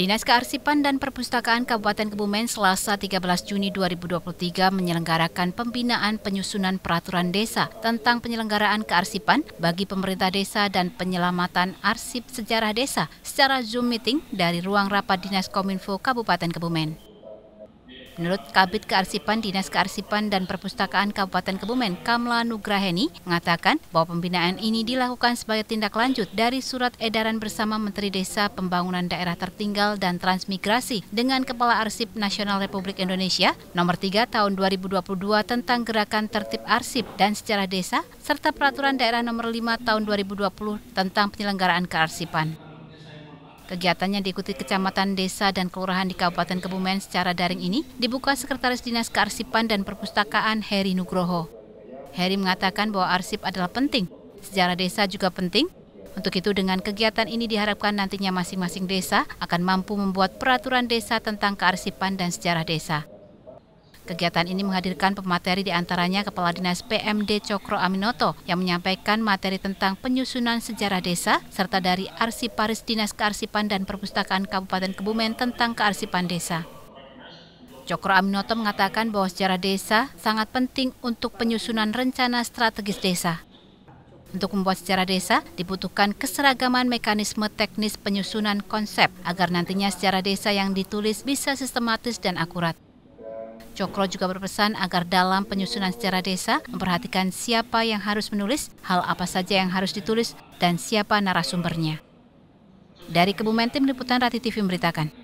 Dinas Kearsipan dan Perpustakaan Kabupaten Kebumen Selasa 13 Juni 2023 menyelenggarakan pembinaan penyusunan peraturan desa tentang penyelenggaraan kearsipan bagi pemerintah desa dan penyelamatan arsip sejarah desa secara Zoom meeting dari ruang rapat Dinas Kominfo Kabupaten Kebumen. Menurut Kabit Kearsipan Dinas Kearsipan dan Perpustakaan Kabupaten Kebumen, Kamla Nugraheni, mengatakan bahwa pembinaan ini dilakukan sebagai tindak lanjut dari surat edaran bersama Menteri Desa Pembangunan Daerah Tertinggal dan Transmigrasi dengan Kepala Arsip Nasional Republik Indonesia nomor 3 tahun 2022 tentang gerakan tertib arsip dan Secara desa serta peraturan daerah nomor 5 tahun 2020 tentang penyelenggaraan kearsipan. Kegiatan yang diikuti kecamatan, desa, dan kelurahan di Kabupaten Kebumen secara daring ini dibuka Sekretaris Dinas Kearsipan dan Perpustakaan Heri Nugroho. Heri mengatakan bahwa arsip adalah penting, sejarah desa juga penting. Untuk itu dengan kegiatan ini diharapkan nantinya masing-masing desa akan mampu membuat peraturan desa tentang kearsipan dan sejarah desa. Kegiatan ini menghadirkan pemateri diantaranya Kepala Dinas PMD Cokro Aminoto yang menyampaikan materi tentang penyusunan sejarah desa serta dari Arsiparis Dinas Kearsipan dan Perpustakaan Kabupaten Kebumen tentang kearsipan desa. Cokro Aminoto mengatakan bahwa sejarah desa sangat penting untuk penyusunan rencana strategis desa. Untuk membuat sejarah desa, dibutuhkan keseragaman mekanisme teknis penyusunan konsep agar nantinya sejarah desa yang ditulis bisa sistematis dan akurat. Cokro juga berpesan agar dalam penyusunan secara desa memperhatikan siapa yang harus menulis, hal apa saja yang harus ditulis, dan siapa narasumbernya. Dari Kebumen Tim Liputan Rati TV memberitakan.